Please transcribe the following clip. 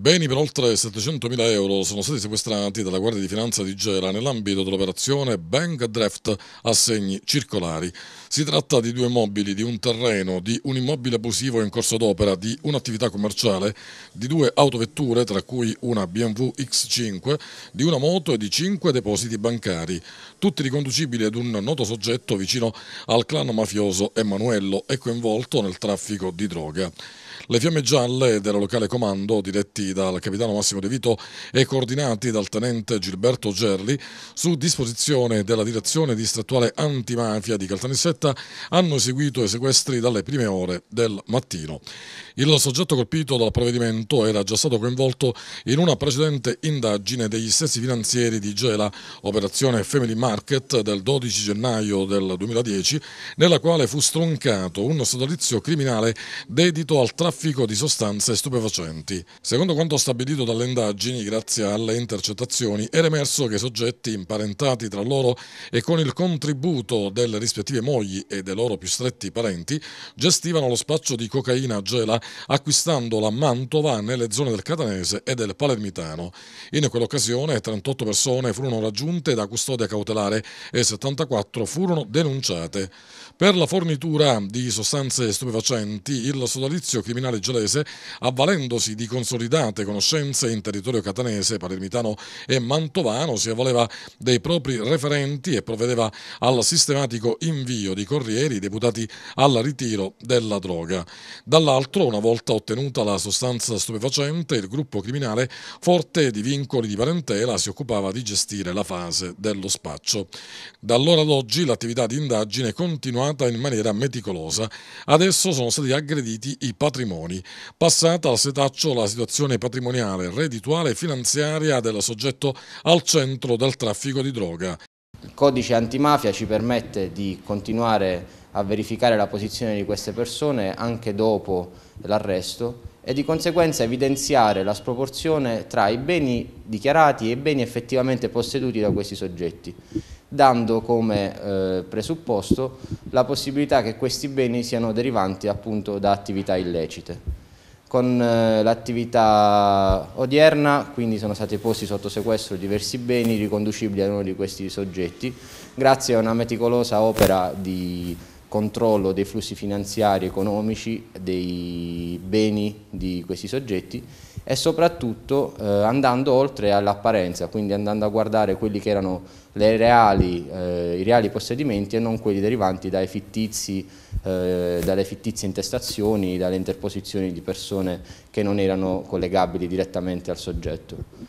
Beni per oltre 700.000 euro sono stati sequestrati dalla Guardia di Finanza di Gela nell'ambito dell'operazione Bank Draft Assegni Circolari. Si tratta di due mobili, di un terreno, di un immobile abusivo in corso d'opera, di un'attività commerciale, di due autovetture, tra cui una BMW X5, di una moto e di cinque depositi bancari, tutti riconducibili ad un noto soggetto vicino al clan mafioso Emanuello e coinvolto nel traffico di droga. Le fiamme gialle del locale comando, diretti dal capitano Massimo De Vito e coordinati dal tenente Gilberto Gerli, su disposizione della direzione distrettuale antimafia di Caltanissetta, hanno eseguito i sequestri dalle prime ore del mattino. Il soggetto colpito dal provvedimento era già stato coinvolto in una precedente indagine degli stessi finanzieri di Gela, operazione Family Market del 12 gennaio del 2010, nella quale fu stroncato un sodalizio criminale dedito al traffico traffico di sostanze stupefacenti. Secondo quanto stabilito dalle indagini, grazie alle intercettazioni, era emerso che soggetti imparentati tra loro e con il contributo delle rispettive mogli e dei loro più stretti parenti gestivano lo spaccio di cocaina a gela acquistandola a Mantova nelle zone del Catanese e del Palermitano. In quell'occasione 38 persone furono raggiunte da custodia cautelare e 74 furono denunciate. Per la fornitura di sostanze stupefacenti il sodalizio criminale Rovinale Gelese, avvalendosi di consolidate conoscenze in territorio catanese, palermitano e mantovano, si avvaleva dei propri referenti e provvedeva al sistematico invio di corrieri deputati al ritiro della droga. Dall'altro, una volta ottenuta la sostanza stupefacente, il gruppo criminale, forte di vincoli di parentela, si occupava di gestire la fase dello spaccio. Da allora ad oggi l'attività di indagine è continuata in maniera meticolosa. Adesso sono stati aggrediti i patrimoni patrimoni, passata al setaccio la situazione patrimoniale, reddituale e finanziaria del soggetto al centro del traffico di droga. Il codice antimafia ci permette di continuare a verificare la posizione di queste persone anche dopo l'arresto e di conseguenza evidenziare la sproporzione tra i beni dichiarati e i beni effettivamente posseduti da questi soggetti dando come eh, presupposto la possibilità che questi beni siano derivanti appunto da attività illecite. Con eh, l'attività odierna quindi sono stati posti sotto sequestro diversi beni riconducibili a uno di questi soggetti grazie a una meticolosa opera di controllo dei flussi finanziari e economici dei beni di questi soggetti e soprattutto eh, andando oltre all'apparenza, quindi andando a guardare quelli che erano reali, eh, i reali possedimenti e non quelli derivanti fittizi, eh, dalle fittizie intestazioni, dalle interposizioni di persone che non erano collegabili direttamente al soggetto.